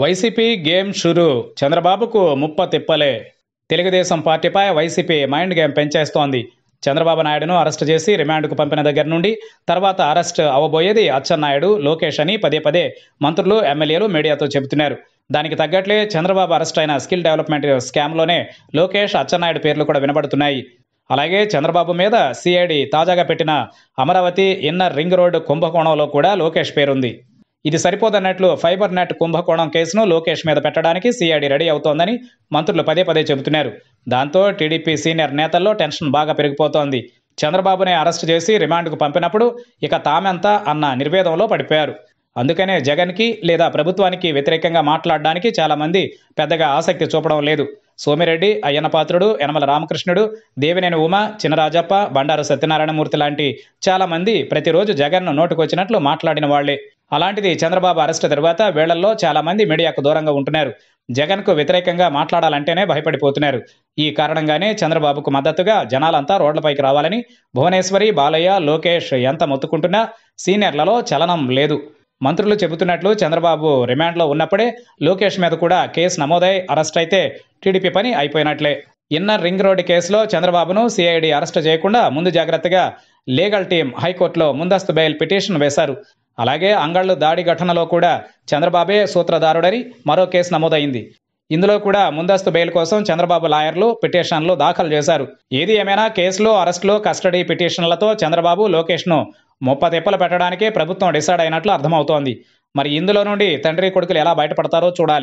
YCP game షురు చంద్రబాబుకు ముప్ప తిప్పలే తెలుగుదేశం పార్టీపై వైసీపీ మైండ్ గేమ్ పెంచేస్తోంది చంద్రబాబు నాయుడును అరెస్ట్ చేసి రిమాండ్కు పంపిన దగ్గర నుండి తర్వాత అరెస్ట్ అవ్వబోయేది అచ్చెన్నాయుడు లోకేష్ అని పదే పదే మంత్రులు ఎమ్మెల్యేలు మీడియాతో చెబుతున్నారు దానికి తగ్గట్లే చంద్రబాబు అరెస్ట్ అయిన స్కిల్ డెవలప్మెంట్ స్కామ్లోనే లోకేష్ అచ్చెన్నాయుడు పేర్లు కూడా వినబడుతున్నాయి అలాగే చంద్రబాబు మీద సిఐడి తాజాగా పెట్టిన అమరావతి ఇన్నర్ రింగ్ రోడ్ కుంభకోణంలో కూడా లోకేష్ పేరుంది ఇది సరిపోదన్నట్లు ఫైబర్ నెట్ కుంభకోణం కేసును లోకేష్ మీద పెట్టడానికి సిఐడి రెడీ అవుతోందని మంత్రులు పదే పదే చెబుతున్నారు దాంతో టీడీపీ సీనియర్ నేతల్లో టెన్షన్ బాగా పెరిగిపోతోంది చంద్రబాబునే అరెస్ట్ చేసి రిమాండ్కు పంపినప్పుడు ఇక తామెంతా అన్న నిర్వేదంలో పడిపోయారు అందుకనే జగన్కి లేదా ప్రభుత్వానికి వ్యతిరేకంగా మాట్లాడడానికి చాలామంది పెద్దగా ఆసక్తి చూపడం లేదు సోమిరెడ్డి అయ్యనపాత్రుడు యనమల రామకృష్ణుడు దేవినేని ఉమ చినరాజప్ప బండారు సత్యనారాయణమూర్తి లాంటి చాలామంది ప్రతిరోజు జగన్ను నోటుకొచ్చినట్లు మాట్లాడిన వాళ్లే అలాంటిది చంద్రబాబు అరెస్టు తర్వాత వేళల్లో చాలామంది మీడియాకు దూరంగా ఉంటున్నారు జగన్కు వ్యతిరేకంగా మాట్లాడాలంటేనే భయపడిపోతున్నారు ఈ కారణంగానే చంద్రబాబుకు మద్దతుగా జనాలంతా రోడ్లపైకి రావాలని భువనేశ్వరి బాలయ్య లోకేష్ ఎంత మొత్తుకుంటున్నా సీనియర్లలో చలనం లేదు మంత్రులు చెబుతున్నట్లు చంద్రబాబు రిమాండ్లో ఉన్నప్పుడే లోకేష్ మీద కూడా కేసు నమోదై అరెస్ట్ అయితే టీడీపీ పని అయిపోయినట్లే ఇన్నర్ రింగ్ రోడ్డు కేసులో చంద్రబాబును సిఐడి అరెస్ట్ చేయకుండా ముందు జాగ్రత్తగా లీగల్ టీం హైకోర్టులో ముందస్తు బెయిల్ పిటిషన్ వేశారు అలాగే అంగళ్ళు దాడి ఘటనలో కూడా చంద్రబాబే సూత్రధారుడని మరో కేసు నమోదైంది ఇందులో కూడా ముందస్తు బెయిల్ కోసం చంద్రబాబు లాయర్లు పిటిషన్లు దాఖలు చేశారు ఏది ఏమైనా కేసులో అరెస్టులు కస్టడీ పిటిషన్లతో చంద్రబాబు లోకేష్ను ముప్ప తెప్పలు పెట్టడానికే ప్రభుత్వం డిసైడ్ అయినట్లు అర్థమవుతోంది మరి ఇందులో నుండి తండ్రి కొడుకులు ఎలా బయటపడతారో చూడాలి